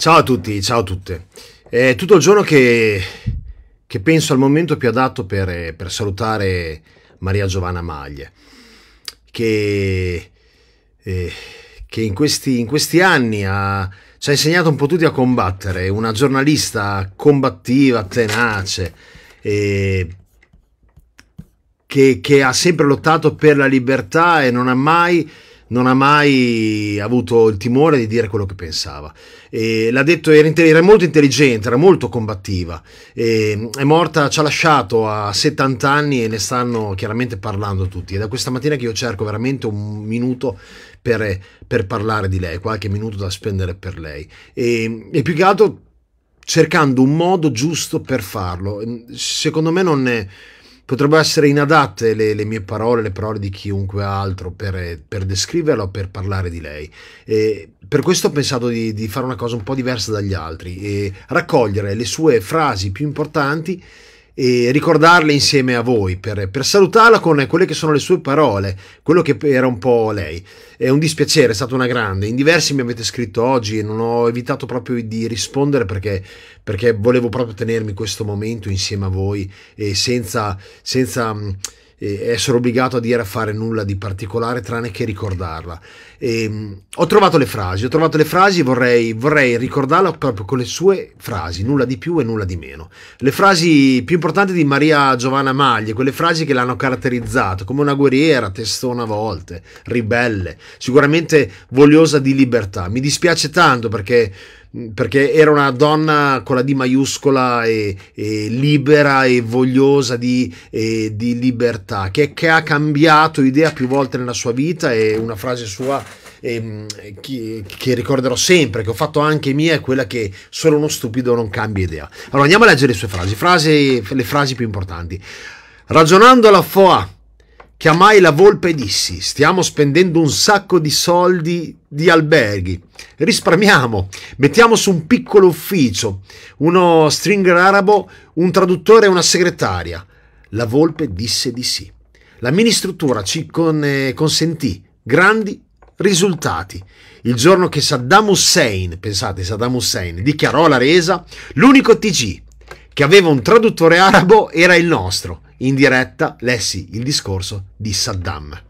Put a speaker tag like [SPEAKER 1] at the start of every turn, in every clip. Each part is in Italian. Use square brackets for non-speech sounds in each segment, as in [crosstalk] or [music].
[SPEAKER 1] Ciao a tutti, ciao a tutte. È tutto il giorno che, che penso al momento più adatto per, eh, per salutare Maria Giovanna Maglie, che, eh, che in, questi, in, questi, anni ha, ci ha insegnato un po' tutti a combattere, una giornalista combattiva, tenace, eh, che, che ha sempre lottato per la libertà e non ha mai non ha mai avuto il timore di dire quello che pensava. E l'ha detto, era, era, molto intelligente, era molto combattiva. E mm, è morta, ci ha lasciato a 70 anni e ne stanno chiaramente parlando tutti. È da questa mattina che io cerco veramente un minuto per, per parlare di lei, qualche minuto da spendere per lei. E, mm, e più che altro cercando un modo giusto per farlo. Mm, secondo me non è Potrebbero essere inadatte le, le, mie parole, le parole di chiunque altro per, per descriverla o per parlare di lei. E per questo ho pensato di, di fare una cosa un po' diversa dagli altri e raccogliere le sue frasi più importanti e ricordarle insieme a voi per, per, salutarla con quelle che sono le sue parole, quello che era un po' lei. È un dispiacere, è stata una grande. In diversi mi avete scritto oggi e non ho evitato proprio di rispondere perché, perché volevo proprio tenermi questo momento insieme a voi e senza, senza essere obbligato a dire a fare nulla di particolare tranne che ricordarla. E, ehm, ho trovato le frasi, ho trovato le frasi, vorrei, vorrei ricordarla proprio con le sue frasi, nulla di più e nulla di meno. Le frasi più importanti di Maria Giovanna Maglie, quelle frasi che l'hanno caratterizzata come una guerriera, testona a volte, ribelle, sicuramente vogliosa di libertà. Mi dispiace tanto perché perché era una donna con la D maiuscola e, e libera e vogliosa di, e, di libertà, che, che, ha cambiato idea più volte nella sua vita e una frase sua e, ehm, che, che, ricorderò sempre, che ho fatto anche mia, è quella che solo uno stupido non cambia idea. Allora andiamo a leggere le sue frasi, frasi le frasi più importanti. Ragionando alla FOA, Chiamai la volpe e dissi: Stiamo spendendo un sacco di soldi di alberghi. Risparmiamo, mettiamo su un piccolo ufficio, uno stringer arabo, un traduttore e una segretaria. La volpe disse di sì. La mini struttura ci con, eh, consentì grandi risultati. Il giorno che Saddam Hussein, pensate, Saddam Hussein dichiarò la resa, l'unico TG che aveva un traduttore arabo era il nostro in diretta lessi il discorso di Saddam,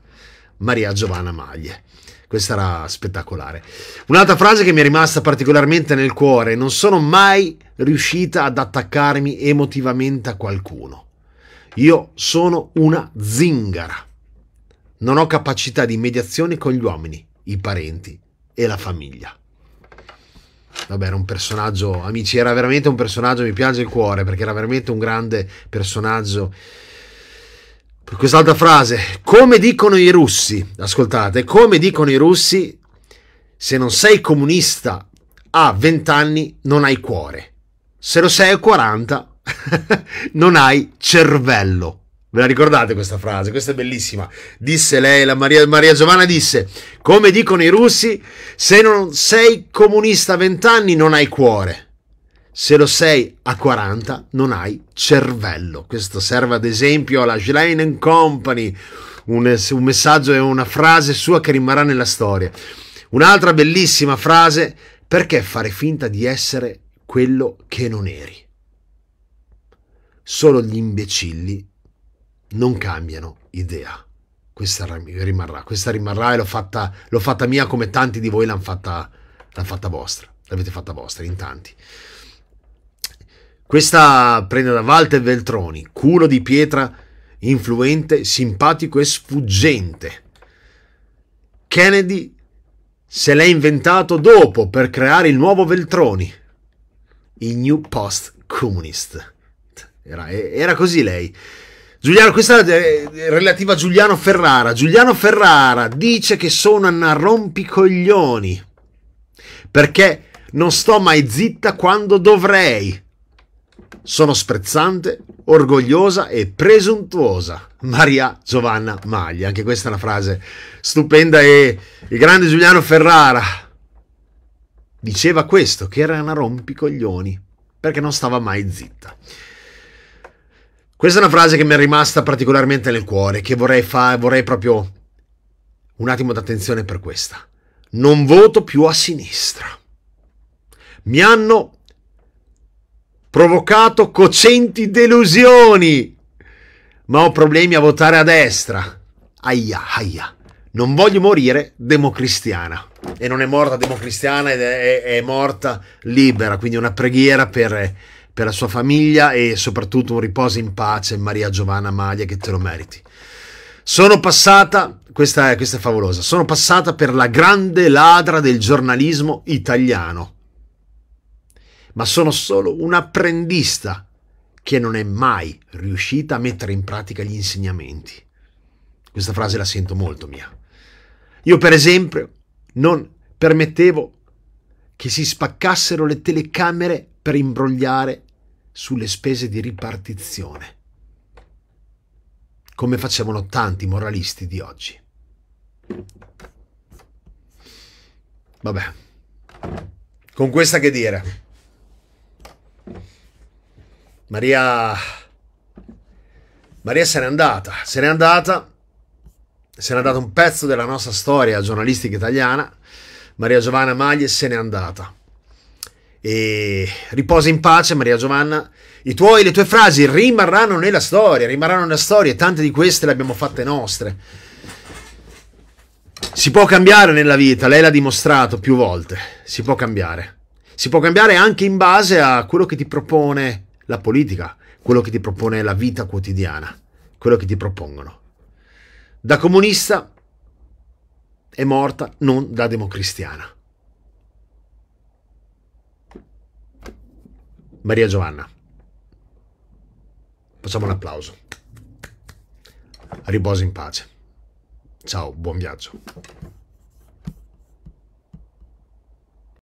[SPEAKER 1] Maria Giovanna Maglie. Questa era spettacolare. Un'altra frase che mi è rimasta particolarmente nel cuore, non sono mai riuscita ad attaccarmi emotivamente a qualcuno. Io sono una zingara. Non ho capacità di mediazione con gli uomini, i parenti e la famiglia vabbè era un personaggio, amici, era veramente un personaggio, mi piace il cuore perché era veramente un grande personaggio. Per quest'altra frase, come dicono i russi, ascoltate, come dicono i russi, se non sei comunista a 20 anni non hai cuore, se lo sei a 40 [laughs] non hai cervello. Ve la ricordate questa frase? Questa è bellissima. Disse lei, la Maria, Maria Giovanna disse, come dicono i russi, se non sei comunista a 20 anni non hai cuore. Se lo sei a 40 non hai cervello. Questo serve ad esempio alla Schlein Company. Un, un messaggio e una frase sua che rimarrà nella storia. Un'altra bellissima frase, perché fare finta di essere quello che non eri? Solo gli imbecilli non cambiano idea. Questa rimarrà, questa rimarrà e l'ho fatta, l'ho fatta mia come tanti di voi l'hanno fatta, l'han fatta vostra, l'avete fatta vostra in tanti. Questa prende da Walter Veltroni, culo di pietra, influente, simpatico e sfuggente. Kennedy se l'è inventato dopo per creare il nuovo Veltroni, il New Post Communist. Era, era così lei. Giuliano, questa è relativa a Giuliano Ferrara. Giuliano Ferrara dice che sono una rompicoglioni perché non sto mai zitta quando dovrei. Sono sprezzante, orgogliosa e presuntuosa. Maria Giovanna Maglia. Anche questa è una frase stupenda e il grande Giuliano Ferrara diceva questo, che era una rompicoglioni perché non stava mai zitta. Questa è una frase che mi è rimasta particolarmente nel cuore, che vorrei fare, vorrei proprio un attimo d'attenzione per questa. Non voto più a sinistra. Mi hanno provocato cocenti delusioni, ma ho problemi a votare a destra. Aia, aia. Non voglio morire democristiana. E non è morta democristiana, è, è, è morta libera, quindi una preghiera per per la sua famiglia e soprattutto un riposo in pace, Maria Giovanna Maglia, che te lo meriti. Sono passata, questa è, questa è favolosa, sono passata per la grande ladra del giornalismo italiano, ma sono solo un apprendista che non è mai riuscita a mettere in pratica gli insegnamenti. Questa frase la sento molto mia. Io per esempio non permettevo che si spaccassero le telecamere per imbrogliare sulle spese di ripartizione, come facevano tanti moralisti di oggi. Vabbè, con questa che dire? Maria... Maria se n'è andata, se n'è andata, se n'è andata un pezzo della nostra storia giornalistica italiana. Maria Giovanna Maglie se n'è andata. E riposa in pace Maria Giovanna. I tuoi, le tue frasi rimarranno nella storia, rimarranno nella storia e tante di queste le abbiamo fatte nostre. Si può cambiare nella vita, lei l'ha dimostrato più volte, si può cambiare. Si può cambiare anche in base a quello che ti propone la politica, quello che ti propone la vita quotidiana, quello che ti propongono. Da comunista è morta, non da democristiana. Maria Giovanna. Facciamo un applauso. Riposa in pace. Ciao, buon viaggio.